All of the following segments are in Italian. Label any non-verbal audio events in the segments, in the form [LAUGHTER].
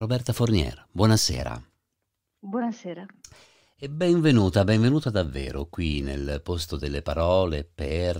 Roberta Fornier, buonasera. Buonasera. E benvenuta, benvenuta davvero qui nel posto delle parole per,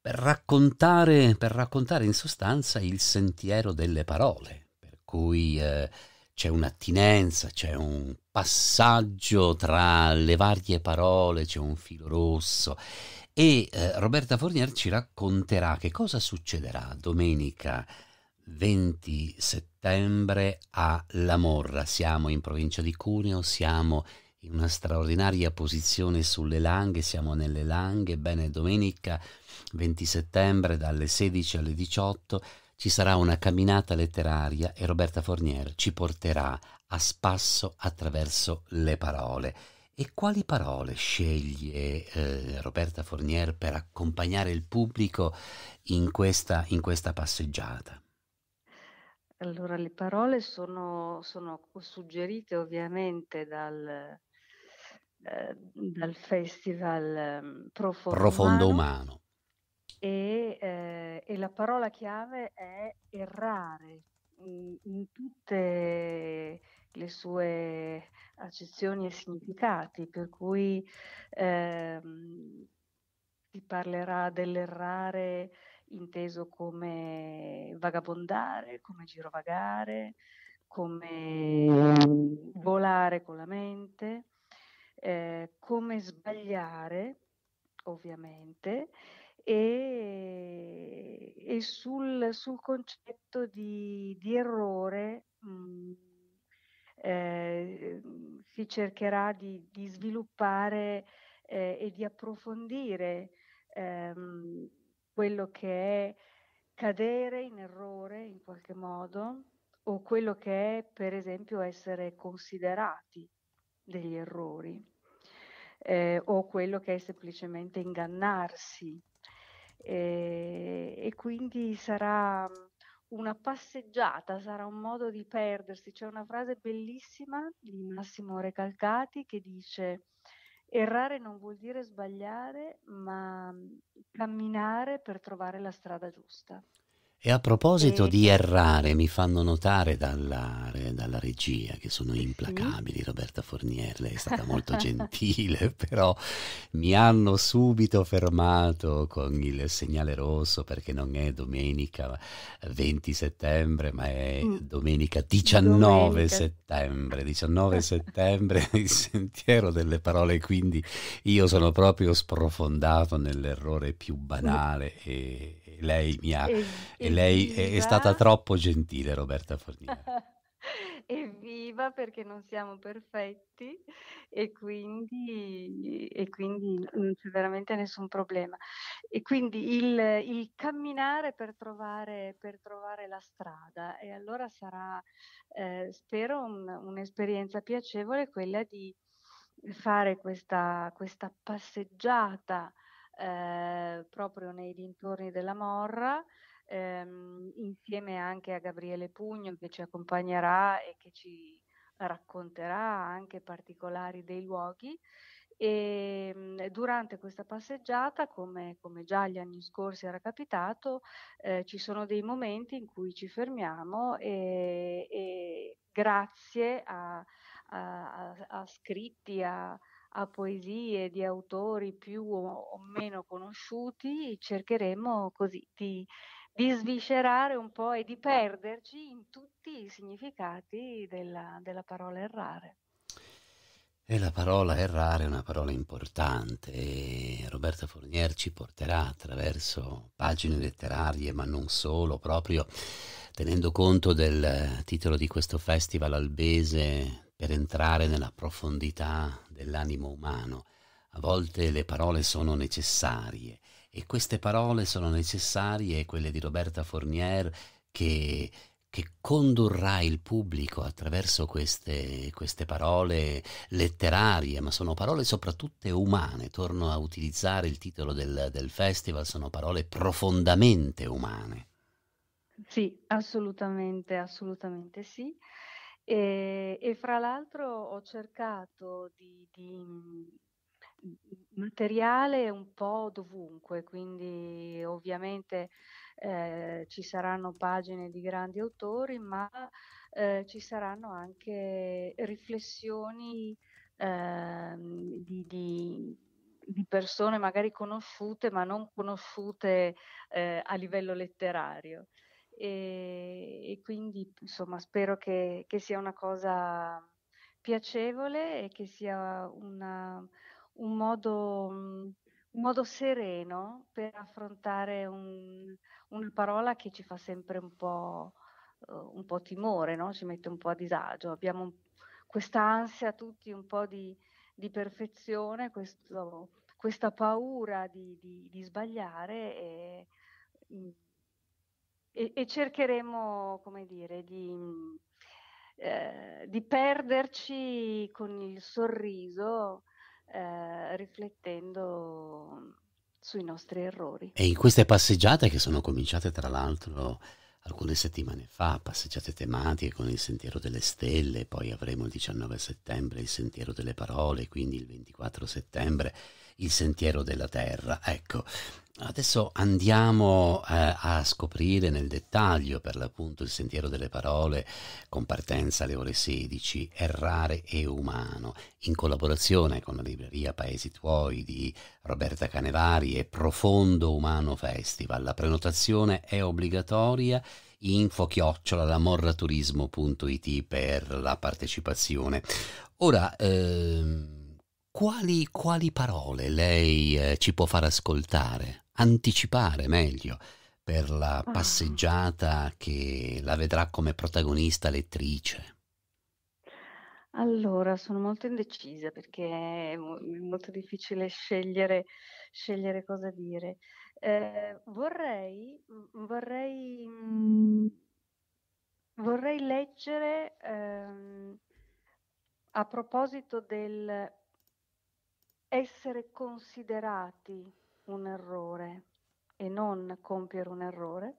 per, raccontare, per raccontare, in sostanza il sentiero delle parole, per cui eh, c'è un'attinenza, c'è un passaggio tra le varie parole, c'è un filo rosso e eh, Roberta Fornier ci racconterà che cosa succederà domenica 20 settembre settembre a La Morra, siamo in provincia di Cuneo, siamo in una straordinaria posizione sulle Langhe, siamo nelle Langhe, bene domenica 20 settembre dalle 16 alle 18 ci sarà una camminata letteraria e Roberta Fornier ci porterà a spasso attraverso le parole. E quali parole sceglie eh, Roberta Fornier per accompagnare il pubblico in questa, in questa passeggiata? Allora, le parole sono, sono suggerite ovviamente dal, eh, dal festival mm, Profondo, Profondo Umano. E, eh, e, la parola chiave è errare in, in tutte le sue accezioni e significati, per cui eh, si parlerà dell'errare inteso come vagabondare, come girovagare, come ehm, volare con la mente, eh, come sbagliare, ovviamente, e, e sul, sul, concetto di, di errore mh, eh, si cercherà di, di sviluppare eh, e di approfondire ehm, quello che è cadere in errore in qualche modo o quello che è per esempio essere considerati degli errori eh, o quello che è semplicemente ingannarsi. Eh, e quindi sarà una passeggiata, sarà un modo di perdersi. C'è una frase bellissima di Massimo Recalcati che dice errare non vuol dire sbagliare, ma camminare per trovare la strada giusta. E a proposito di mhm. errare, mi fanno notare dalla, dalla regia che sono implacabili. Roberta Fornier, lei è stata molto [LAUGHS] gentile, però mi hanno subito fermato con il segnale rosso perché non è domenica 20 settembre, ma è mm. domenica 19 domenica. settembre. 19 [LAUGHS] settembre, [LAUGHS] il sentiero delle parole. Quindi io sono proprio sprofondato nell'errore più mm. banale e e lei, mi ha, e lei è, è stata troppo gentile, Roberta Fornina. [LAUGHS] Evviva perché non siamo perfetti e quindi, e quindi, non c'è veramente nessun problema. E quindi il, il camminare per trovare, per trovare, la strada e allora sarà, eh, spero, un, un'esperienza piacevole quella di fare questa, questa passeggiata eh, proprio nei dintorni della Morra, ehm, insieme anche a Gabriele Pugno che ci accompagnerà e che ci racconterà anche particolari dei luoghi. E ehm, durante questa passeggiata, come, come, già gli anni scorsi era capitato, eh, ci sono dei momenti in cui ci fermiamo e, e grazie a, a, a, a scritti, a, a poesie di autori più o meno conosciuti, cercheremo così di, di sviscerare un po' e di perderci in tutti i significati della, della parola errare. E la parola errare è una parola importante e Roberta Fournier ci porterà attraverso pagine letterarie, ma non solo, proprio tenendo conto del titolo di questo festival albese per entrare nella profondità dell'animo umano. A volte le parole sono necessarie e queste parole sono necessarie, quelle di Roberta Fournier, che, che condurrà il pubblico attraverso queste, queste, parole letterarie, ma sono parole soprattutto umane. Torno a utilizzare il titolo del, del festival, sono parole profondamente umane. Sì, assolutamente, assolutamente sì. E, e fra l'altro ho cercato di, di mm, materiale un po' dovunque, quindi ovviamente eh, ci saranno pagine di grandi autori, ma eh, ci saranno anche riflessioni eh, di, di, di, persone magari conosciute ma non conosciute eh, a livello letterario e, e quindi insomma spero che, che, sia una cosa piacevole e che sia una, un, modo, mm, un, modo, sereno per affrontare un, una parola che ci fa sempre un po', eh, un po timore, no? ci mette un po' a disagio, abbiamo questa ansia tutti un po' di, di perfezione, questo, questa paura di, di, di sbagliare. E, mm, e, e cercheremo, come dire, di, mm, eh, di perderci con il sorriso eh, riflettendo mm, sui nostri errori. E in queste passeggiate che sono cominciate tra l'altro alcune settimane fa, passeggiate tematiche con il Sentiero delle Stelle, poi avremo il 19 settembre il Sentiero delle Parole, quindi il 24 settembre il Sentiero della Terra. Ecco, Adesso andiamo eh, a scoprire nel dettaglio per l'appunto il sentiero delle parole con partenza alle ore 16, Errare e umano, in collaborazione con la libreria Paesi Tuoi di Roberta Canevari e Profondo Umano Festival. La prenotazione è obbligatoria info chiocciola lamorraturismo.it per la partecipazione. Ora, ehm, quali, quali, parole lei eh, ci può far ascoltare? anticipare meglio per la ah. passeggiata che la vedrà come protagonista lettrice? Allora, sono molto indecisa perché è molto difficile scegliere, scegliere cosa dire. Eh, vorrei, vorrei, mm, vorrei, leggere ehm, a proposito del essere considerati un errore e non compiere un errore,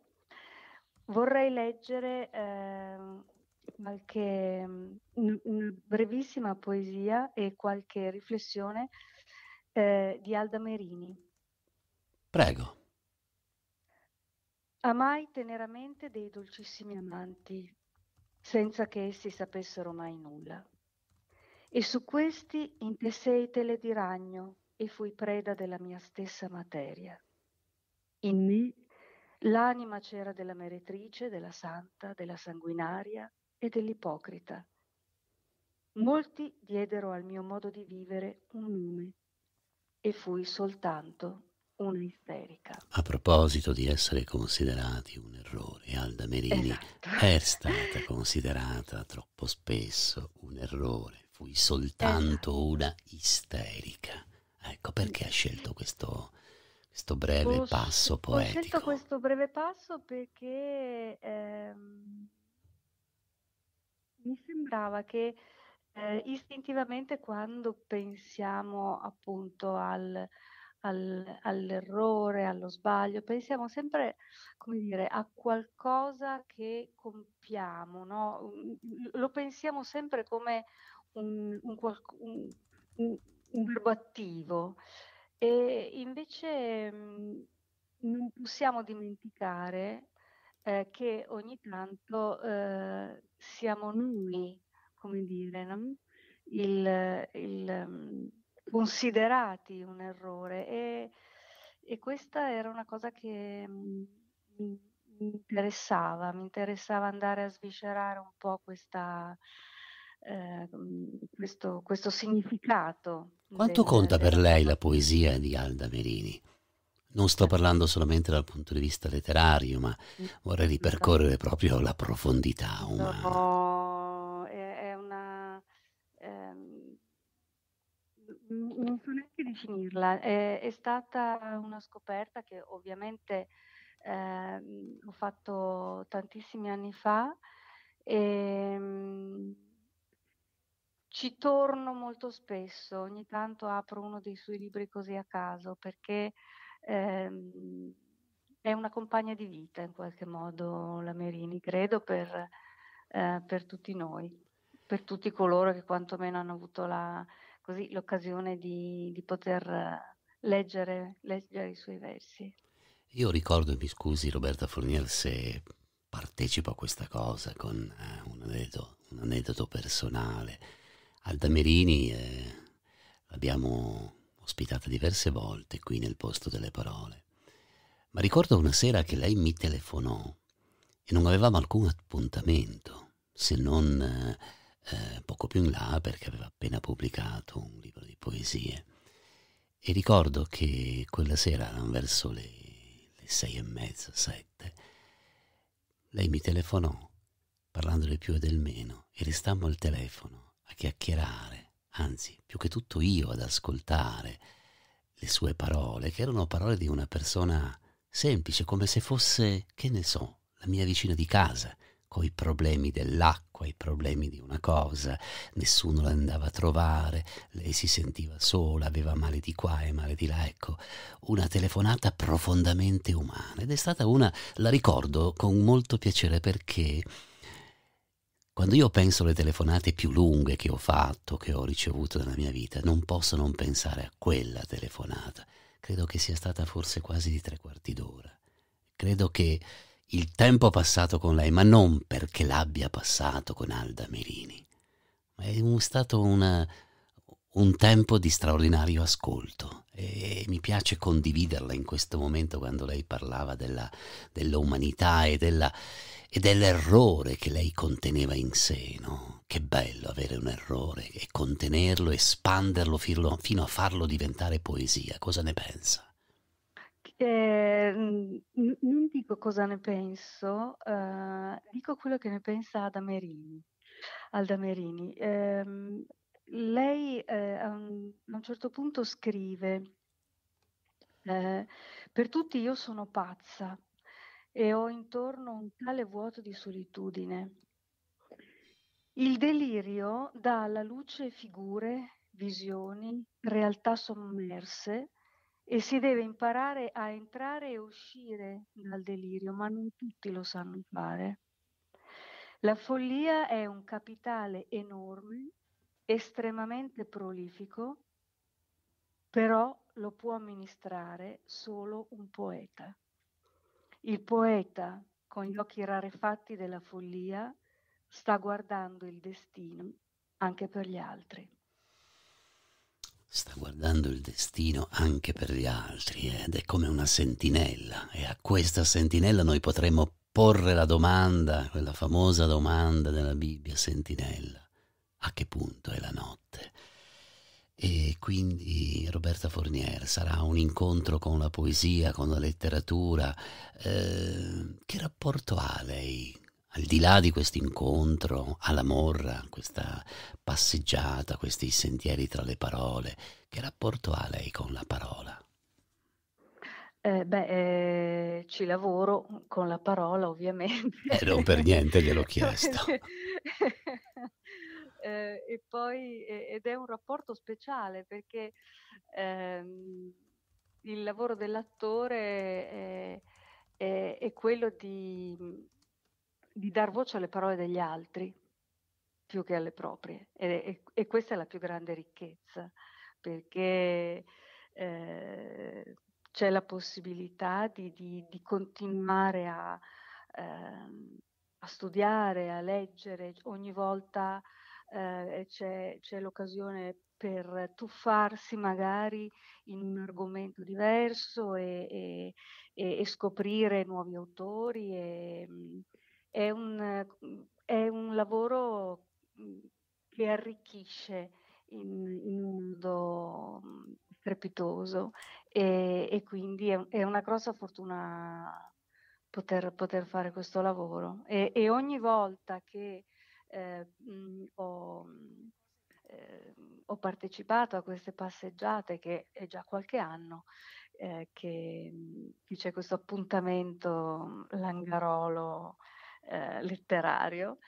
vorrei leggere eh, qualche mh, mm, mh, brevissima poesia e qualche riflessione eh, di Alda Merini. Prego. Amai teneramente dei dolcissimi amanti, senza che essi sapessero mai nulla. E su questi intessei tele di ragno, e fui preda della mia stessa materia. In me l'anima c'era della meretrice, della santa, della sanguinaria e dell'ipocrita. Molti diedero al mio modo di vivere un nome e fui soltanto una isterica. A proposito di essere considerati un errore, Alda Merini esatto. è stata considerata troppo spesso un errore, fui soltanto esatto. una isterica. Ecco perché ha scelto questo, questo breve ho, passo poetico. Ho scelto questo breve passo perché ehm, mi sembrava che eh, istintivamente quando pensiamo appunto al, al, all'errore, allo sbaglio, pensiamo sempre come dire, a qualcosa che compiamo, no? lo pensiamo sempre come un, un, un, un attivo. E invece mh, mhmm, non possiamo dimenticare eh, che ogni tanto eh, siamo noi, come dire, no? il, il, mhmm, considerati un errore. E, e, questa era una cosa che mh, mhmm, mi interessava, mi interessava andare a sviscerare un po' questa, eh, questo, questo significato quanto conta per lei la poesia di Alda Merini? Non sto parlando solamente dal punto di vista letterario, ma mm. vorrei ripercorrere proprio la profondità umana. No, è una... Ehm, non so neanche definirla, è, è, stata una scoperta che ovviamente eh, ho fatto tantissimi anni fa e ehm, ci torno molto spesso, ogni tanto apro uno dei suoi libri così a caso perché ehm, è una compagna di vita in qualche modo la Merini, credo, per, eh, per tutti noi, per tutti coloro che quantomeno hanno avuto la, così, l'occasione di, di poter leggere, leggere i suoi versi. Io ricordo, mi scusi Roberta Fournier se partecipo a questa cosa con eh, un, aneddoto, un aneddoto personale Alda Merini eh, l'abbiamo ospitata diverse volte qui nel posto delle parole, ma ricordo una sera che lei mi telefonò e non avevamo alcun appuntamento, se non eh, eh poco più in là perché aveva appena pubblicato un libro di poesie. E ricordo che quella sera, verso le, le sei e mezza, sette, lei mi telefonò parlando del più e del meno e restammo al telefono a chiacchierare, anzi più che tutto io ad ascoltare le sue parole, che erano parole di una persona semplice, come se fosse, che ne so, la mia vicina di casa, coi problemi dell'acqua, i problemi di una cosa, nessuno l'andava a trovare, lei si sentiva sola, aveva male di qua e male di là, ecco, una telefonata profondamente umana ed è stata una, la ricordo con molto piacere perché quando io penso alle telefonate più lunghe che ho fatto, che ho ricevuto nella mia vita, non posso non pensare a quella telefonata. Credo che sia stata forse quasi di tre quarti d'ora. Credo che il tempo passato con lei, ma non perché l'abbia passato con Alda Merini, ma è stato una, un tempo di straordinario ascolto e mi piace condividerla in questo momento quando lei parlava della, dell'umanità e, della, e, dell'errore che lei conteneva in sé. No? Che bello avere un errore e contenerlo, espanderlo fino, fino a farlo diventare poesia. Cosa ne pensa? Eh, non dico cosa ne penso, eh, dico quello che ne pensa Alda Merini. Eh, lei eh, a, un, certo punto scrive, eh, per tutti io sono pazza e ho intorno un tale vuoto di solitudine. Il delirio dà alla luce figure, visioni, realtà sommerse e si deve imparare a entrare e uscire dal delirio, ma non tutti lo sanno fare. La follia è un capitale enorme estremamente prolifico, però lo può amministrare solo un poeta. Il poeta, con gli occhi rarefatti della follia, sta guardando il destino anche per gli altri. Sta guardando il destino anche per gli altri eh, ed è come una sentinella e a questa sentinella noi potremmo porre la domanda, quella famosa domanda della Bibbia, sentinella a che punto è la notte. E quindi Roberta Fournier sarà un incontro con la poesia, con la letteratura. Eh, che rapporto ha lei? Al di là di questo incontro, alla morra, questa passeggiata, questi sentieri tra le parole, che rapporto ha lei con la parola? Eh, beh, eh, ci lavoro con la parola ovviamente. Eh, non per niente gliel'ho [LAUGHS] chiesto. [LAUGHS] eh, e poi, ed è un rapporto speciale perché ehm, il lavoro dell'attore è, è, è quello di, di, dar voce alle parole degli altri più che alle proprie e, e questa è la più grande ricchezza perché eh, c'è la possibilità di, di, di continuare a, eh, a, studiare, a leggere ogni volta eh, c'è, c'è l'occasione per tuffarsi magari in un argomento diverso e, e, e scoprire nuovi autori. E, mm, è, un, è, un, lavoro mm, che arricchisce in, in un mondo mm, strepitoso e, quindi è, è, una grossa fortuna poter, poter fare questo lavoro. E, ogni volta che eh, ho, eh, ho, partecipato a queste passeggiate che è già qualche anno eh, che, c'è questo appuntamento langarolo eh, letterario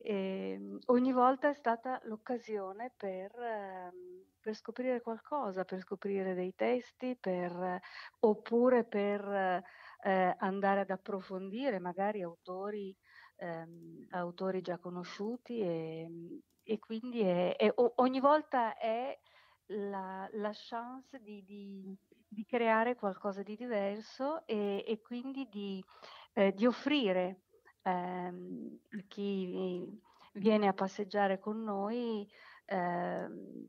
e ogni volta è stata l'occasione per, eh, per, scoprire qualcosa, per scoprire dei testi, per, oppure per eh, andare ad approfondire magari autori ehm, autori già conosciuti e, mhmm, e quindi è, è, ogni volta è la, la chance di, di, di, creare qualcosa di diverso e, e quindi di, eh, di offrire ehm, a chi viene a passeggiare con noi eh,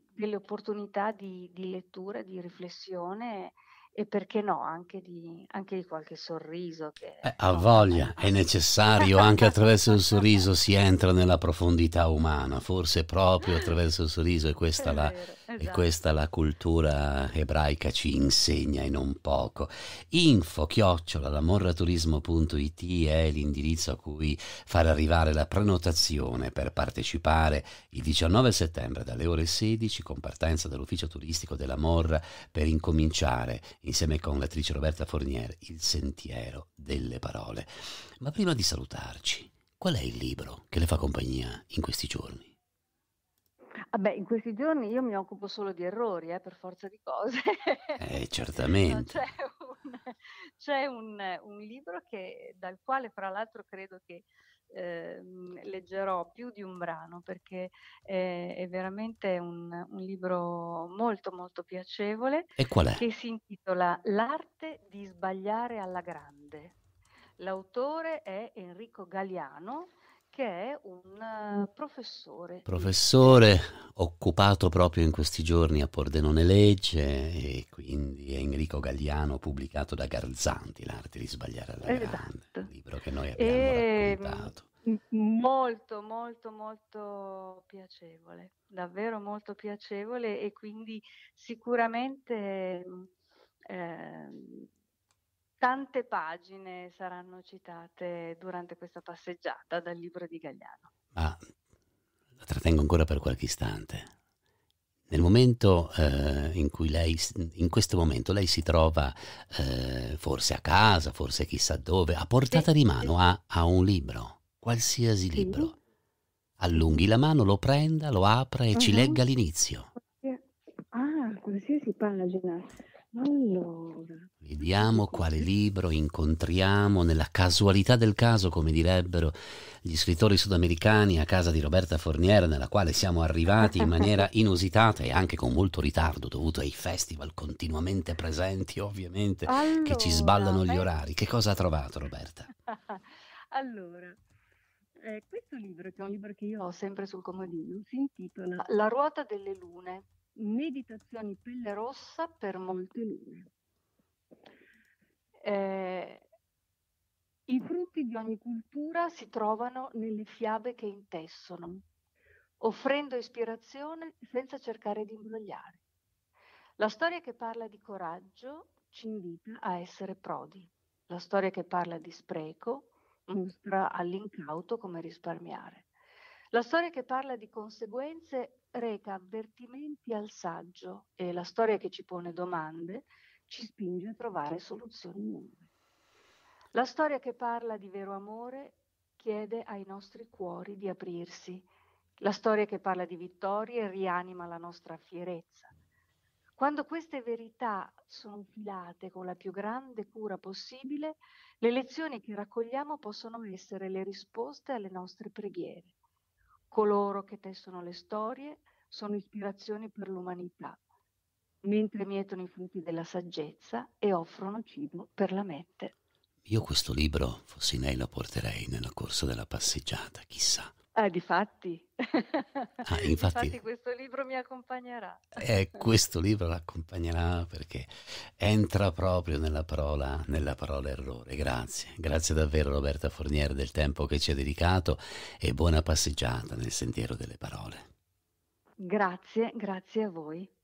delle opportunità di, lettura, di riflessione e perché no, anche di, anche di qualche sorriso. Che, eh, ha no, voglia, è [LAUGHS] necessario, anche attraverso il sorriso si entra nella profondità umana, forse proprio attraverso il sorriso e questa, la, vero, esatto. e questa la cultura ebraica ci insegna e non poco. Info chiocciola lamorraturismo.it è l'indirizzo a cui far arrivare la prenotazione per partecipare il 19 settembre dalle ore 16 con partenza dall'ufficio turistico della Morra per incominciare insieme con l'attrice Roberta Fornier, Il sentiero delle parole. Ma prima di salutarci, qual è il libro che le fa compagnia in questi giorni? Vabbè, ah in questi giorni io mi occupo solo di errori, eh, per forza di cose. [LAUGHS] Eh, certamente. c'è, un, c'è un, un libro che, dal quale, fra l'altro, credo che eh, leggerò più di un brano perché è, è veramente un, un, libro molto molto piacevole. E qual è? Che si intitola L'arte di sbagliare alla grande. L'autore è Enrico Galiano che è un eh, professore. Professore occupato proprio in questi giorni a Pordenone Legge e quindi Enrico Gagliano pubblicato da Garzanti, L'arte di sbagliare alla esatto. grande, libro che noi abbiamo e... Ehm, raccontato. Molto, molto, molto piacevole, davvero molto piacevole e quindi sicuramente eh, tante pagine saranno citate durante questa passeggiata dal libro di Gagliano. Ma la trattengo ancora per qualche istante. Nel momento eh, in cui lei, in questo momento lei si trova eh, forse a casa, forse chissà dove, a portata sì, di mano sì. a, a, un libro, qualsiasi sì. libro. Allunghi la mano, lo prenda, lo apra e uh-huh. ci legga l'inizio. Ah, qualsiasi pagina. Allora. Vediamo quale libro incontriamo nella casualità del caso, come direbbero gli scrittori sudamericani a casa di Roberta Forniera, nella quale siamo arrivati in maniera [LAUGHS] inusitata e anche con molto ritardo dovuto ai festival continuamente presenti, ovviamente, allora, che ci sballano gli eh. orari. Che cosa ha trovato Roberta? [LAUGHS] allora, eh, questo libro, che è un libro che io ho sempre sul comodino, si intitola La ruota delle lune Meditazioni pelle rossa per molte lune. Eh, I frutti di ogni cultura si trovano nelle fiabe che intessono, offrendo ispirazione senza cercare di imbrogliare. La storia che parla di coraggio ci invita a essere prodi. La storia che parla di spreco mostra all'incauto come risparmiare. La storia che parla di conseguenze reca avvertimenti al saggio e la storia che ci pone domande ci spinge a trovare soluzioni nuove. La storia che parla di vero amore chiede ai nostri cuori di aprirsi. La storia che parla di vittorie rianima la nostra fierezza. Quando queste verità sono filate con la più grande cura possibile, le lezioni che raccogliamo possono essere le risposte alle nostre preghiere coloro che tessono le storie sono ispirazioni per l'umanità, mentre mietono i frutti della saggezza e offrono cibo per la mente. Io questo libro, fossi lei, lo porterei nella corsa della passeggiata, chissà. Ah, fatti. Ah, [LAUGHS] infatti, infatti questo libro mi accompagnerà. Eh, questo libro l'accompagnerà perché entra proprio nella parola, nella parola errore. Grazie, grazie davvero Roberta Fornier del tempo che ci ha dedicato e buona passeggiata nel sentiero delle parole. Grazie, grazie a voi.